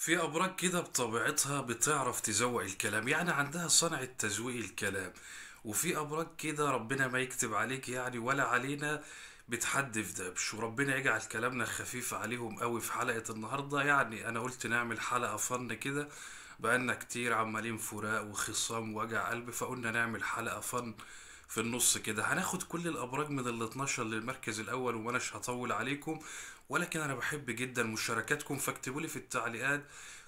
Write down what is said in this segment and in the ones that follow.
في أبراج كده بطبيعتها بتعرف تزوق الكلام يعني عندها صنعة تزويق الكلام وفي أبراج كده ربنا ما يكتب عليك يعني ولا علينا بتحدف دبش وربنا يجعل كلامنا خفيف عليهم قوي في حلقة النهاردة يعني أنا قلت نعمل حلقة فن كده بقالنا كتير عمالين فراق وخصام ووجع قلب فقلنا نعمل حلقة فن في النص كده هناخد كل الابراج من ال 12 للمركز الاول وما هطول عليكم ولكن انا بحب جدا مشاركاتكم فاكتبوا لي في التعليقات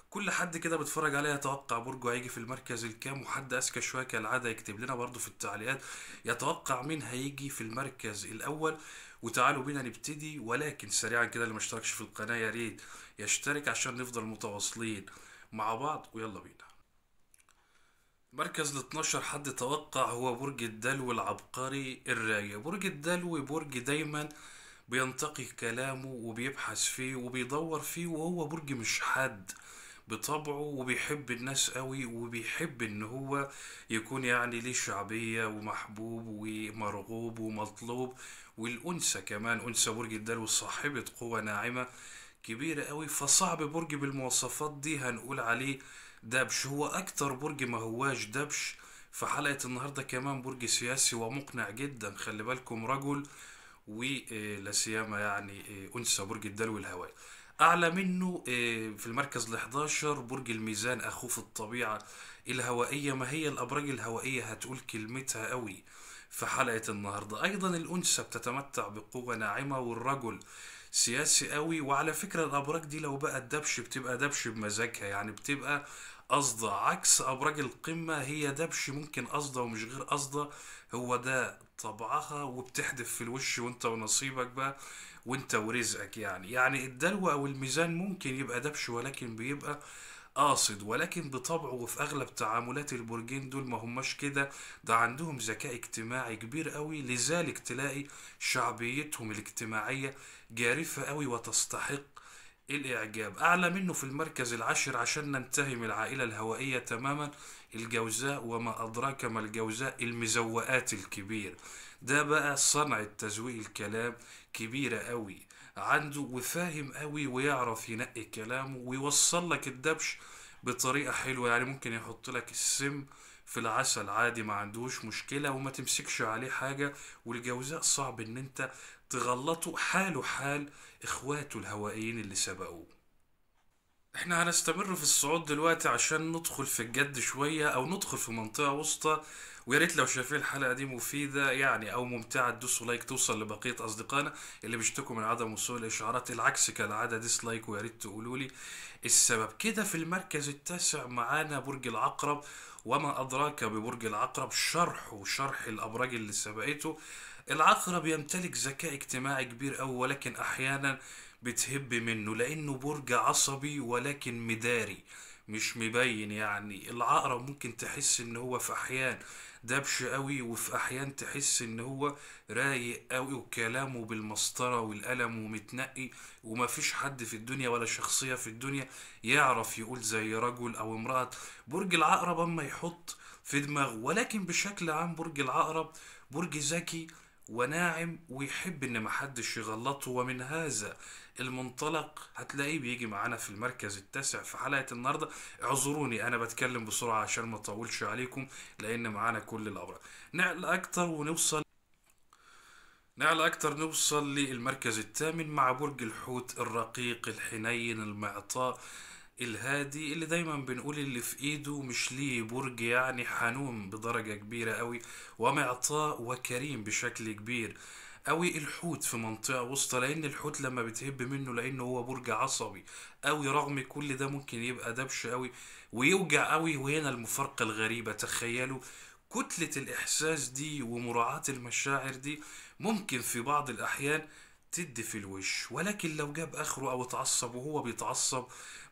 كل حد كده بيتفرج عليا يتوقع برجه هيجي في المركز الكام وحد اذكى شويه كالعاده يكتب لنا برضو في التعليقات يتوقع مين هيجي في المركز الاول وتعالوا بينا نبتدي ولكن سريعا كده اللي ما اشتركش في القناه يا ريت يشترك عشان نفضل متواصلين مع بعض ويلا بينا مركز ال 12 حد توقع هو برج الدلو العبقري الراية برج الدلو برج دايما بينتقي كلامه وبيبحث فيه وبيدور فيه وهو برج مش حد بطبعه وبيحب الناس قوي وبيحب ان هو يكون يعني ليه شعبية ومحبوب ومرغوب ومطلوب والأنثى كمان أنثى برج الدلو صاحبة قوة ناعمة كبيرة قوي فصعب برج بالمواصفات دي هنقول عليه دبش هو أكتر برج ما هواش دبش في حلقة النهاردة كمان برج سياسي ومقنع جدا خلي بالكم رجل ولا آه، سيما يعني آه، أنثى برج الدلو الهوائي أعلى منه آه، في المركز ال 11 برج الميزان أخوه في الطبيعة الهوائية ما هي الأبراج الهوائية هتقول كلمتها قوي في حلقة النهاردة أيضا الأنثى بتتمتع بقوة ناعمة والرجل سياسي قوي وعلى فكرة الأبراج دي لو بقى الدبش بتبقى دبش بمزاجها يعني بتبقى قصده عكس أبراج القمة هي دبش ممكن قصده ومش غير قصده هو ده طبعها وبتحدف في الوش وانت ونصيبك بقى وانت ورزقك يعني يعني الدلو أو الميزان ممكن يبقى دبش ولكن بيبقى قاصد ولكن بطبعه وفي اغلب تعاملات البرجين دول ما هماش كده ده عندهم ذكاء اجتماعي كبير قوي لذلك تلاقي شعبيتهم الاجتماعيه جارفه قوي وتستحق الإعجاب أعلى منه في المركز العاشر عشان من العائلة الهوائية تماما الجوزاء وما أدراك ما الجوزاء المزوقات الكبير ده بقى صنعة تزويق الكلام كبيرة قوي عنده وفاهم قوي ويعرف ينقي كلامه ويوصل لك الدبش بطريقة حلوة يعني ممكن يحط لك السم في العسل عادي ما عندوش مشكلة وما تمسكش عليه حاجة والجوزاء صعب ان انت تغلطوا حاله حال إخواته الهوائيين اللي سبقوه احنا هنستمر في الصعود دلوقتي عشان ندخل في الجد شوية او ندخل في منطقة وسطى ويا ريت لو شايفين الحلقة دي مفيدة يعني او ممتعة تدوسوا لايك توصل لبقية اصدقائنا اللي بيشتكوا من عدم وصول الاشعارات العكس كالعادة ديسلايك ويا ريت تقولوا لي السبب كده في المركز التاسع معانا برج العقرب وما أدراك ببرج العقرب شرح وشرح الأبراج اللي سبقته العقرب يمتلك ذكاء اجتماعي كبير أوي ولكن أحيانا بتهب منه لأنه برج عصبي ولكن مداري مش مبين يعني العقرب ممكن تحس إن هو في أحيان دبش قوي وفي احيان تحس ان هو رايق قوي وكلامه بالمسطره والقلم ومتنقي ومفيش حد في الدنيا ولا شخصيه في الدنيا يعرف يقول زي رجل او امراه برج العقرب اما يحط في دماغه ولكن بشكل عام برج العقرب برج ذكي وناعم ويحب ان محدش يغلطه ومن هذا المنطلق هتلاقيه بيجي معانا في المركز التاسع في حلقه النهارده اعذروني انا بتكلم بسرعه عشان ما اطولش عليكم لان معانا كل الابرق نعلى اكتر ونوصل نعلى أكتر نوصل للمركز الثامن مع برج الحوت الرقيق الحنين المعطاء الهادي اللي دايما بنقول اللي في ايده مش ليه برج يعني حنون بدرجة كبيرة قوي ومعطاء وكريم بشكل كبير قوي الحوت في منطقه وسطى لان الحوت لما بتهب منه لانه هو برج عصبي قوي رغم كل ده ممكن يبقى دبش قوي ويوجع قوي وهنا المفارقه الغريبه تخيلوا كتله الاحساس دي ومراعاه المشاعر دي ممكن في بعض الاحيان تدي في الوش ولكن لو جاب اخره او اتعصب وهو بيتعصب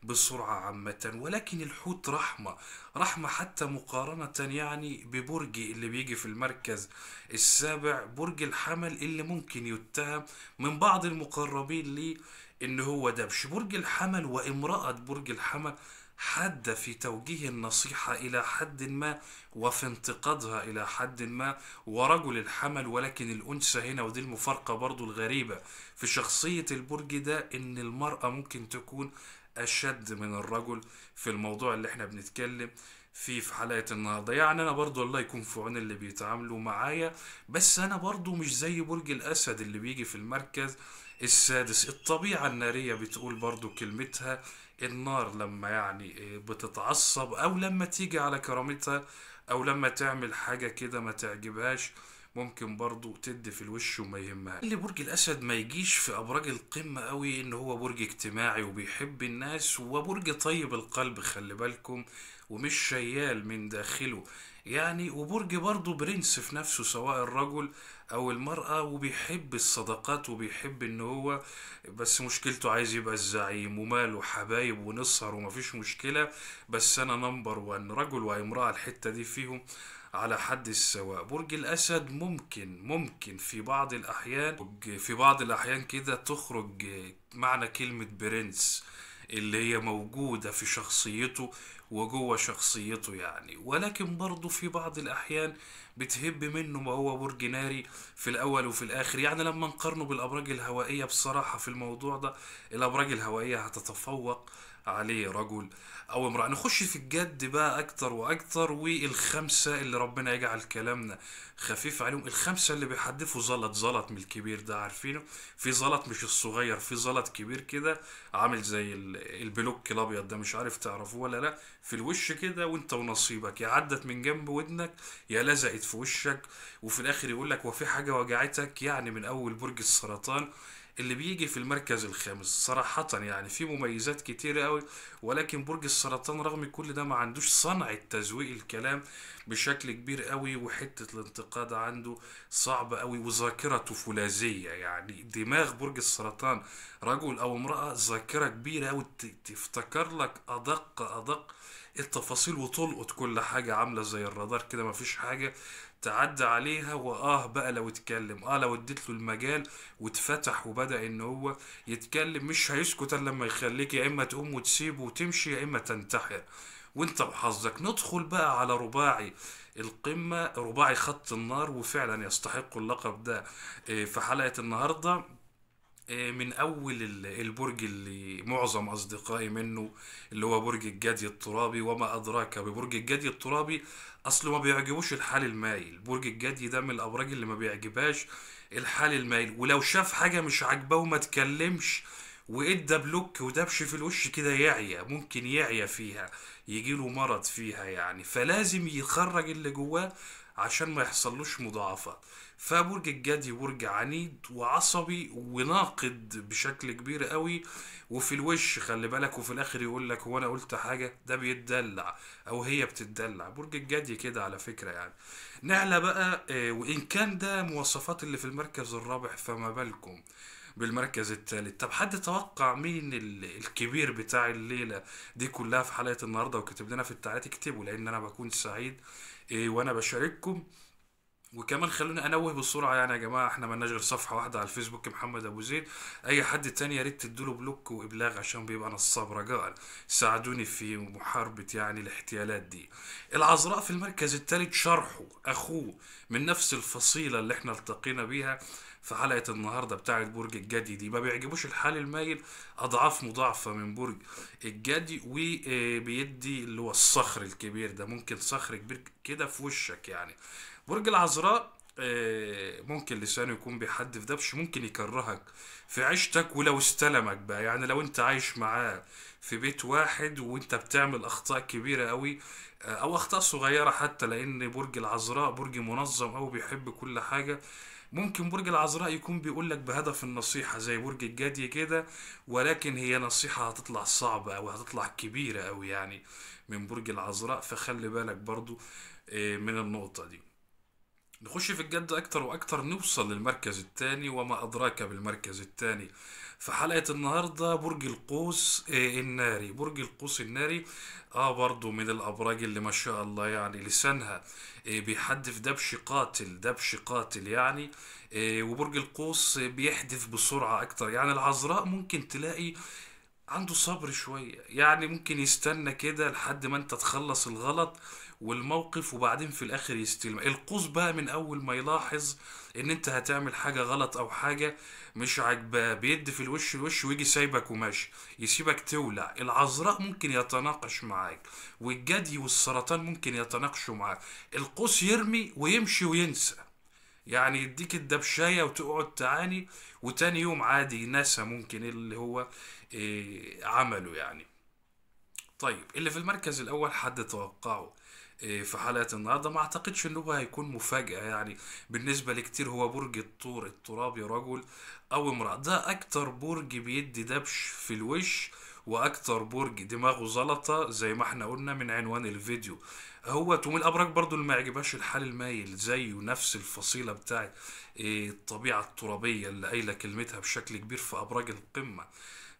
بسرعة عامة ولكن الحوت رحمة رحمة حتى مقارنة يعني ببرج اللي بيجي في المركز السابع برج الحمل اللي ممكن يتهم من بعض المقربين ليه ان هو دبش برج الحمل وامرأة برج الحمل حادة في توجيه النصيحة إلى حد ما وفي انتقادها إلى حد ما ورجل الحمل ولكن الأنثى هنا ودي المفارقة برضو الغريبة في شخصية البرج ده إن المرأة ممكن تكون أشد من الرجل في الموضوع اللي احنا بنتكلم فيه في حلقة النهاردة يعني أنا برضو الله يكون في عون اللي بيتعاملوا معايا بس أنا برضو مش زي برج الأسد اللي بيجي في المركز السادس الطبيعة النارية بتقول برضو كلمتها النار لما يعني آه، بتتعصب أو لما تيجي على كرامتها أو لما تعمل حاجة كده ما تعجبهاش ممكن برضو تد في الوش وما يهمها اللي برج الاسد ما يجيش في ابراج القمة قوي ان هو برج اجتماعي وبيحب الناس وبرج طيب القلب خلي بالكم ومش شيال من داخله يعني وبرج برضو برنس في نفسه سواء الرجل او المرأة وبيحب الصداقات وبيحب ان هو بس مشكلته عايز يبقى الزعيم وماله حبايب ونسهر ومفيش مشكلة بس انا نمبر وان رجل وامرأة الحتة دي فيهم على حد السواء برج الأسد ممكن ممكن في بعض الأحيان في بعض الأحيان كده تخرج معنى كلمة برنس اللي هي موجودة في شخصيته وجوه شخصيته يعني ولكن برضه في بعض الأحيان بتهب منه ما هو برج ناري في الأول وفي الآخر يعني لما نقارنه بالأبراج الهوائية بصراحة في الموضوع ده الأبراج الهوائية هتتفوق عليه رجل او امرأة نخش في الجد بقى اكتر واكتر والخمسة اللي ربنا يجعل كلامنا خفيف عليهم الخمسة اللي بيحدفوا زلط زلط من الكبير ده عارفينه في زلط مش الصغير في زلط كبير كده عامل زي البلوك الابيض ده مش عارف تعرفه ولا لا في الوش كده وانت ونصيبك يا عدت من جنب ودنك يا لزقت في وشك وفي الاخر يقول لك وفي حاجه وجعتك يعني من اول برج السرطان اللي بيجي في المركز الخامس صراحة يعني في مميزات كتيرة قوي ولكن برج السرطان رغم كل ده ما عندوش صنعة تزويق الكلام بشكل كبير قوي وحتة الانتقاد عنده صعبة قوي وذاكرته فولاذية يعني دماغ برج السرطان رجل او امرأة ذاكرة كبيرة قوي تفتكر لك ادق ادق التفاصيل وتلقط كل حاجة عاملة زي الرادار كده مفيش حاجة تعدى عليها واه بقى لو اتكلم اه لو اديت له المجال واتفتح وبدا ان هو يتكلم مش هيسكت الا لما يخليك يا اما تقوم وتسيبه وتمشي يا اما تنتحر وانت وحظك ندخل بقى على رباعي القمه رباعي خط النار وفعلا يستحق اللقب ده آه، في حلقه النهارده آه، من اول البرج اللي معظم اصدقائي منه اللي هو برج الجدي الترابي وما ادراك ببرج الجدي الترابي اصله ما بيعجبوش الحال المايل برج الجدي ده من الابراج اللي ما بيعجبهاش الحال المايل ولو شاف حاجه مش عاجباه وما تكلمش وادى بلوك ودبش في الوش كده يعيا ممكن يعيا فيها يجي له مرض فيها يعني فلازم يخرج اللي جواه عشان ما يحصلوش مضاعفات فبرج الجدي برج عنيد وعصبي وناقد بشكل كبير قوي وفي الوش خلي بالك وفي الاخر يقول لك هو انا قلت حاجه ده بيتدلع او هي بتتدلع برج الجدي كده على فكره يعني نعلى بقى آه، وان كان ده مواصفات اللي في المركز الرابع فما بالكم بالمركز الثالث طب حد توقع مين الكبير بتاع الليله دي كلها في حلقه النهارده وكتب لنا في التعليقات اكتبوا لان انا بكون سعيد إيه، وانا بشارككم وكمان خلوني انوه بالسرعه يعني يا جماعه احنا ما غير صفحه واحده على الفيسبوك محمد ابو زيد اي حد تاني يا ريت تدوله بلوك وابلاغ عشان بيبقى نصاب رجاء ساعدوني في محاربه يعني الاحتيالات دي العذراء في المركز الثالث شرحه اخوه من نفس الفصيله اللي احنا التقينا بيها في حلقه النهارده بتاعه برج الجدي دي ما بيعجبوش الحال المايل اضعاف مضاعفه من برج الجدي وبيدي آه، اللي هو الصخر الكبير ده ممكن صخر كبير كده في وشك يعني برج العذراء آه، ممكن لسانه يكون بيحدف دبش ممكن يكرهك في عيشتك ولو استلمك بقى يعني لو انت عايش معاه في بيت واحد وانت بتعمل اخطاء كبيره قوي آه، او اخطاء صغيره حتى لان برج العذراء برج منظم او بيحب كل حاجه ممكن برج العذراء يكون بيقول لك بهدف النصيحه زي برج الجدي كده ولكن هي نصيحه هتطلع صعبه او هتطلع كبيره قوي يعني من برج العذراء فخلي بالك برضو آه، من النقطه دي نخش في الجد أكتر وأكتر نوصل للمركز الثاني وما أدراك بالمركز الثاني في حلقة النهاردة برج القوس آه، الناري برج القوس الناري اه برضو من الأبراج اللي ما شاء الله يعني لسانها آه، بيحدف دبش قاتل دبش قاتل يعني آه، وبرج القوس بيحدف بسرعة أكتر يعني العذراء ممكن تلاقي عنده صبر شوية يعني ممكن يستنى كده لحد ما انت تخلص الغلط والموقف وبعدين في الاخر يستلم القوس بقى من اول ما يلاحظ ان انت هتعمل حاجة غلط او حاجة مش عاجباه بيد في الوش الوش ويجي سايبك وماشي يسيبك تولع العذراء ممكن يتناقش معاك والجدي والسرطان ممكن يتناقشوا معاك القوس يرمي ويمشي وينسى يعني يديك الدبشاية وتقعد تعاني وتاني يوم عادي ينسى ممكن اللي هو إيه عمله يعني طيب اللي في المركز الأول حد توقعه إيه في حلقة النهاردة ما أعتقدش إن هو هيكون مفاجأة يعني بالنسبة لكتير هو برج الطور التراب يا رجل أو امرأة ده أكتر برج بيدي دبش في الوش واكتر برج دماغه زلطه زي ما احنا قلنا من عنوان الفيديو هو توم الابراج برضو اللي ما يعجبهاش الحال المايل زيه نفس الفصيله بتاعه إيه، الطبيعه الترابيه اللي قايله كلمتها بشكل كبير في ابراج القمه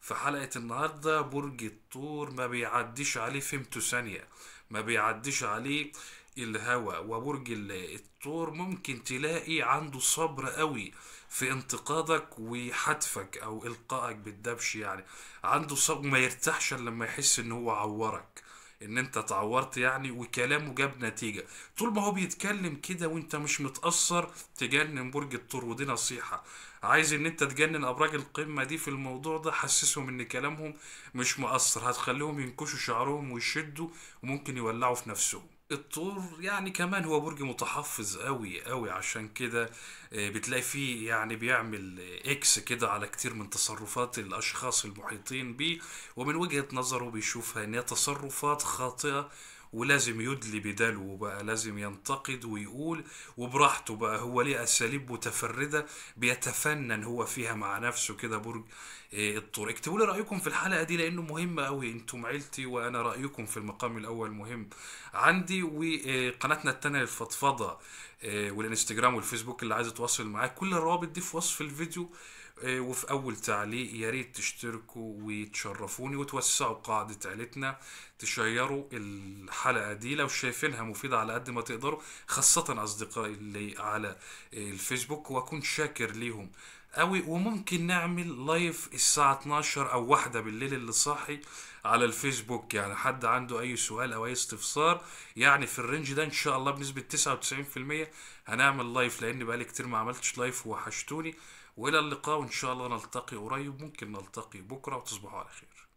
في حلقه النهارده برج الطور ما بيعديش عليه فيمتو ثانيه ما بيعديش عليه الهوى وبرج الطور ممكن تلاقي عنده صبر قوي في انتقادك وحتفك او القائك بالدبش يعني عنده صبر ما يرتاحش لما يحس ان هو عورك ان انت اتعورت يعني وكلامه جاب نتيجة طول ما هو بيتكلم كده وانت مش متأثر تجنن برج الطور ودي نصيحة عايز ان انت تجنن ابراج القمة دي في الموضوع ده حسسهم ان كلامهم مش مؤثر هتخليهم ينكشوا شعرهم ويشدوا وممكن يولعوا في نفسهم الطور يعني كمان هو برج متحفظ قوي قوي عشان كده آه، بتلاقي فيه يعني بيعمل اكس كده على كتير من تصرفات الاشخاص المحيطين بيه ومن وجهة نظره بيشوفها ان هي تصرفات خاطئة ولازم يدلي بدلو بقى لازم ينتقد ويقول وبراحته بقى هو ليه اساليب متفرده بيتفنن هو فيها مع نفسه كده برج آه، الطور اكتبوا لي رايكم في الحلقه دي لانه مهم قوي انتم عيلتي وانا رايكم في المقام الاول مهم عندي وقناتنا الثانيه للفضفضه آه، والانستجرام والفيسبوك اللي عايز يتواصل معاك كل الروابط دي في وصف الفيديو إيه، وفي اول تعليق يا ريت تشتركوا وتشرفوني وتوسعوا قاعده عيلتنا تشيروا الحلقه دي لو شايفينها مفيده على قد ما تقدروا خاصه اصدقائي اللي على إيه، الفيسبوك واكون شاكر ليهم قوي وممكن نعمل لايف الساعة 12 أو واحدة بالليل اللي صاحي على الفيسبوك يعني حد عنده أي سؤال أو أي استفسار يعني في الرينج ده إن شاء الله بنسبة 99% هنعمل لايف لأن بقالي كتير ما عملتش لايف وحشتوني والى اللقاء وان شاء الله نلتقي قريب ممكن نلتقي بكره وتصبحوا على خير